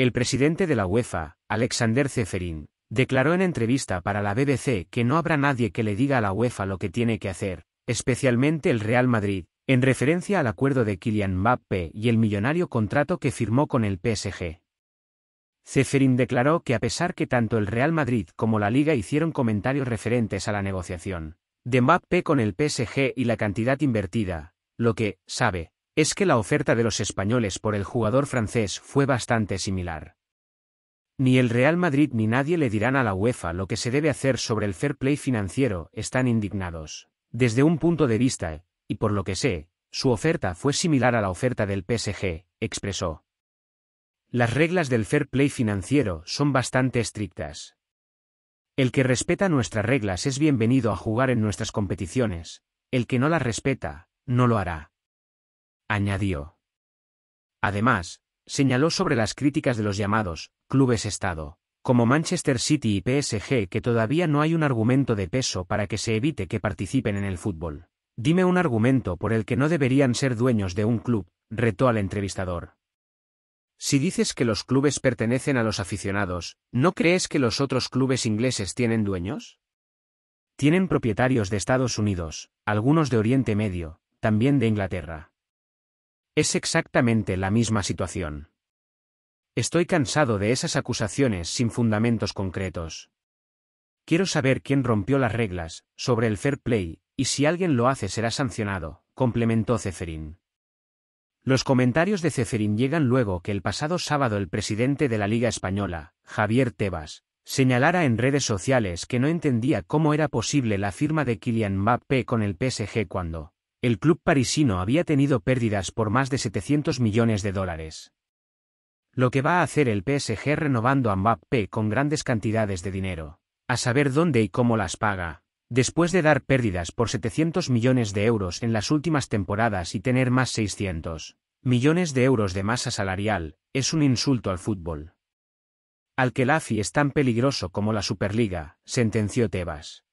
El presidente de la UEFA, Alexander Zeferin, declaró en entrevista para la BBC que no habrá nadie que le diga a la UEFA lo que tiene que hacer, especialmente el Real Madrid, en referencia al acuerdo de Kylian Mbappé y el millonario contrato que firmó con el PSG. Zeferin declaró que a pesar que tanto el Real Madrid como la Liga hicieron comentarios referentes a la negociación de Mbappé con el PSG y la cantidad invertida, lo que, sabe, es que la oferta de los españoles por el jugador francés fue bastante similar. Ni el Real Madrid ni nadie le dirán a la UEFA lo que se debe hacer sobre el fair play financiero, están indignados. Desde un punto de vista, y por lo que sé, su oferta fue similar a la oferta del PSG, expresó. Las reglas del fair play financiero son bastante estrictas. El que respeta nuestras reglas es bienvenido a jugar en nuestras competiciones, el que no las respeta, no lo hará añadió. Además, señaló sobre las críticas de los llamados clubes Estado, como Manchester City y PSG que todavía no hay un argumento de peso para que se evite que participen en el fútbol. Dime un argumento por el que no deberían ser dueños de un club, retó al entrevistador. Si dices que los clubes pertenecen a los aficionados, ¿no crees que los otros clubes ingleses tienen dueños? Tienen propietarios de Estados Unidos, algunos de Oriente Medio, también de Inglaterra. Es exactamente la misma situación. Estoy cansado de esas acusaciones sin fundamentos concretos. Quiero saber quién rompió las reglas sobre el fair play, y si alguien lo hace será sancionado, complementó Ceferín. Los comentarios de Ceferín llegan luego que el pasado sábado el presidente de la Liga Española, Javier Tebas, señalara en redes sociales que no entendía cómo era posible la firma de Kylian Mbappé con el PSG cuando, el club parisino había tenido pérdidas por más de 700 millones de dólares. Lo que va a hacer el PSG renovando a Mbappé con grandes cantidades de dinero, a saber dónde y cómo las paga, después de dar pérdidas por 700 millones de euros en las últimas temporadas y tener más 600 millones de euros de masa salarial, es un insulto al fútbol. al que lafi es tan peligroso como la Superliga, sentenció Tebas.